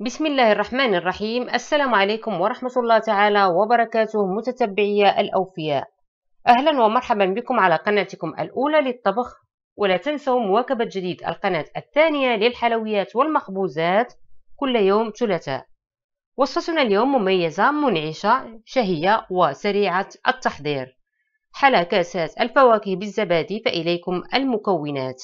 بسم الله الرحمن الرحيم السلام عليكم ورحمة الله تعالى وبركاته متتبعي الأوفياء أهلا ومرحبا بكم على قناتكم الأولى للطبخ ولا تنسوا مواكبة جديد القناة الثانية للحلويات والمخبوزات كل يوم ثلاثاء وصفتنا اليوم مميزة منعشة شهية وسريعة التحضير حلا كاسات الفواكه بالزبادي فإليكم المكونات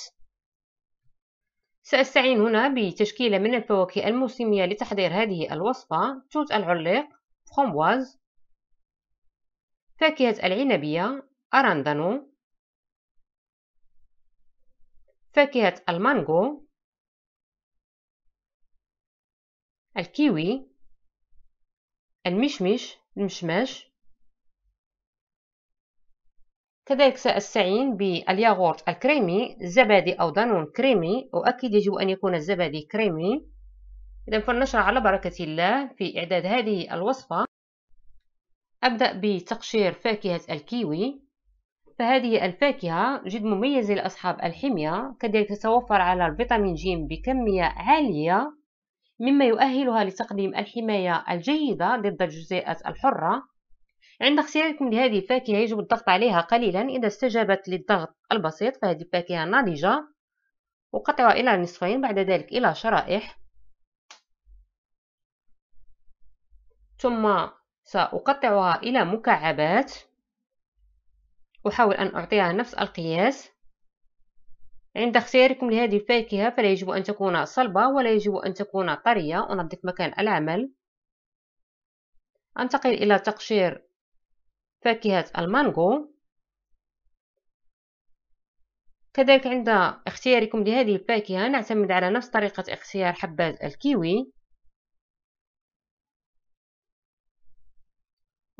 سأستعين هنا بتشكيلة من الفواكه الموسمية لتحضير هذه الوصفة توت العليق فramboise فاكهة العنبية أراندانو فاكهة المانجو الكيوي المشمش المشماش كذلك سأستعين بالياغورت الكريمي زبادي أو دانون كريمي وأكيد يجب أن يكون الزبادي كريمي إذا فلنشرع على بركة الله في إعداد هذه الوصفة أبدأ بتقشير فاكهة الكيوي فهذه الفاكهة جد مميزة لأصحاب الحمية كذلك تتوفر على الفيتامين ج بكمية عالية مما يؤهلها لتقديم الحماية الجيدة ضد الجزيئات الحرة عند اختياركم لهذه الفاكهة يجب الضغط عليها قليلا إذا استجابت للضغط البسيط فهذه الفاكهة ناضجة وقطعها إلى نصفين بعد ذلك إلى شرائح ثم سأقطعها إلى مكعبات أحاول أن أعطيها نفس القياس عند اختياركم لهذه الفاكهة فلا يجب أن تكون صلبة ولا يجب أن تكون طرية أنظف مكان العمل أنتقل إلى تقشير فاكهة المانجو كذلك عند اختياركم لهذه الفاكهة نعتمد على نفس طريقة اختيار حبات الكيوي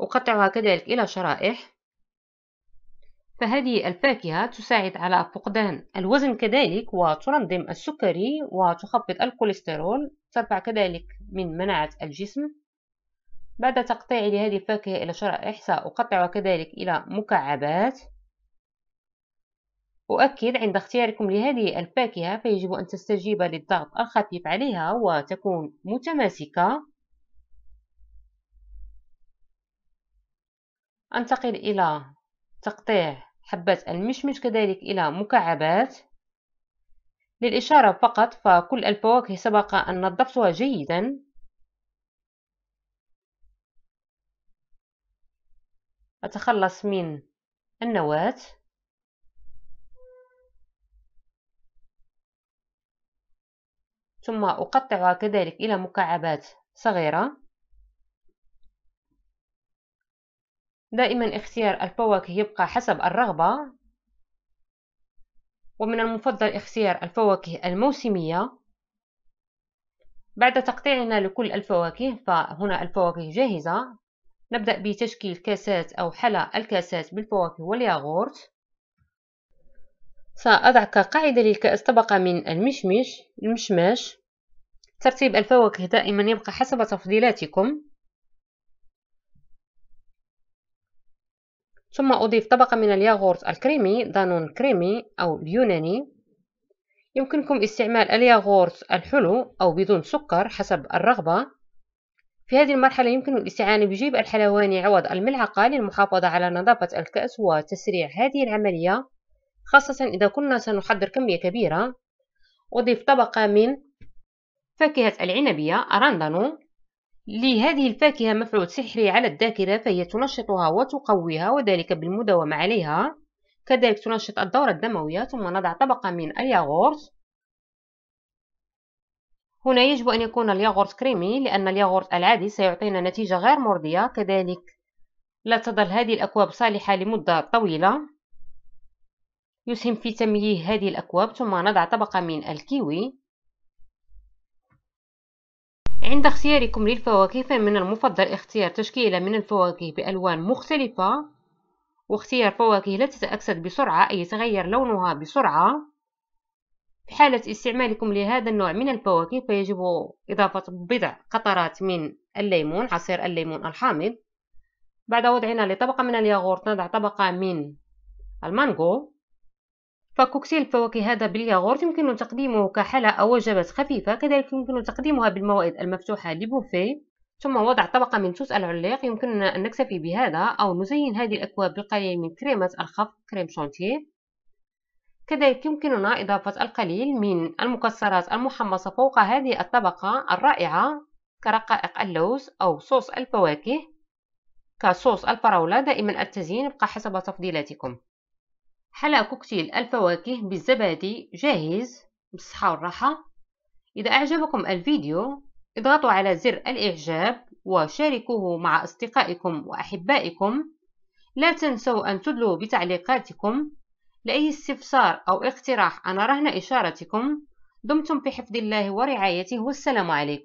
أقطعها كذلك إلى شرائح فهذه الفاكهة تساعد على فقدان الوزن كذلك وتنظم السكري وتخفض الكوليسترول ترفع كذلك من مناعة الجسم بعد تقطيعي لهذه الفاكهة إلى شرائح سأقطعها كذلك إلى مكعبات أؤكد عند اختياركم لهذه الفاكهة فيجب أن تستجيب للضغط الخفيف عليها وتكون متماسكة أنتقل إلى تقطيع حبات المشمش كذلك إلى مكعبات للإشارة فقط فكل الفواكه سبق أن نظفتها جيدا أتخلص من النواة ثم أقطعها كذلك إلى مكعبات صغيرة دائما اختيار الفواكه يبقى حسب الرغبة ومن المفضل اختيار الفواكه الموسمية بعد تقطيعنا لكل الفواكه فهنا الفواكه جاهزة نبدأ بتشكيل كاسات أو حلى الكاسات بالفواكه والياغورت سأضع كقاعدة للكأس طبقة من المشمش المشماش ترتيب الفواكه دائما يبقى حسب تفضيلاتكم ثم أضيف طبقة من الياغورت الكريمي دانون كريمي أو اليوناني يمكنكم استعمال الياغورت الحلو أو بدون سكر حسب الرغبة في هذه المرحلة يمكن الاستعانة بجيب الحلواني عوض الملعقة للمحافظة على نظافة الكأس وتسريع هذه العملية خاصة إذا كنا سنحضر كمية كبيرة أضيف طبقة من فاكهة العنبية أراندانو لهذه الفاكهة مفعول سحري على الذاكرة فهي تنشطها وتقويها وذلك بالمداومة عليها كذلك تنشط الدورة الدموية ثم نضع طبقة من الياغورت هنا يجب أن يكون الياغورت كريمي لأن الياغورت العادي سيعطينا نتيجة غير مرضية كذلك لا تظل هذه الأكواب صالحة لمدة طويلة يسهم في تمييه هذه الأكواب ثم نضع طبقة من الكيوي عند اختياركم للفواكه فمن المفضل اختيار تشكيلة من الفواكه بألوان مختلفة واختيار فواكه لا تتأكسد بسرعة أي يتغير لونها بسرعة في حالة استعمالكم لهذا النوع من الفواكه فيجب إضافة بضع قطرات من الليمون عصير الليمون الحامض بعد وضعنا لطبقة من الياغورت نضع طبقة من المانجو فكوكتيل الفواكه هذا بالياغورت يمكن تقديمه كحلا أو وجبات خفيفة كذلك يمكن تقديمها بالموائد المفتوحة لبوفيه ثم وضع طبقة من توت العليق يمكننا أن نكتفي بهذا أو نزين هذه الأكواب بالقليل من كريمة الخفق كريم شانتيه كذلك يمكننا إضافة القليل من المكسرات المحمصة فوق هذه الطبقة الرائعة كرقائق اللوز أو صوص الفواكه كصوص الفراولة دائما التزيين يبقى حسب تفضيلاتكم حلا كوكتيل الفواكه بالزبادي جاهز بالصحة والراحة إذا أعجبكم الفيديو اضغطوا على زر الإعجاب وشاركوه مع أصدقائكم وأحبائكم لا تنسوا أن تدلوا بتعليقاتكم لأي استفسار أو اقتراح أنا رهن إشارتكم دمتم بحفظ الله ورعايته والسلام عليكم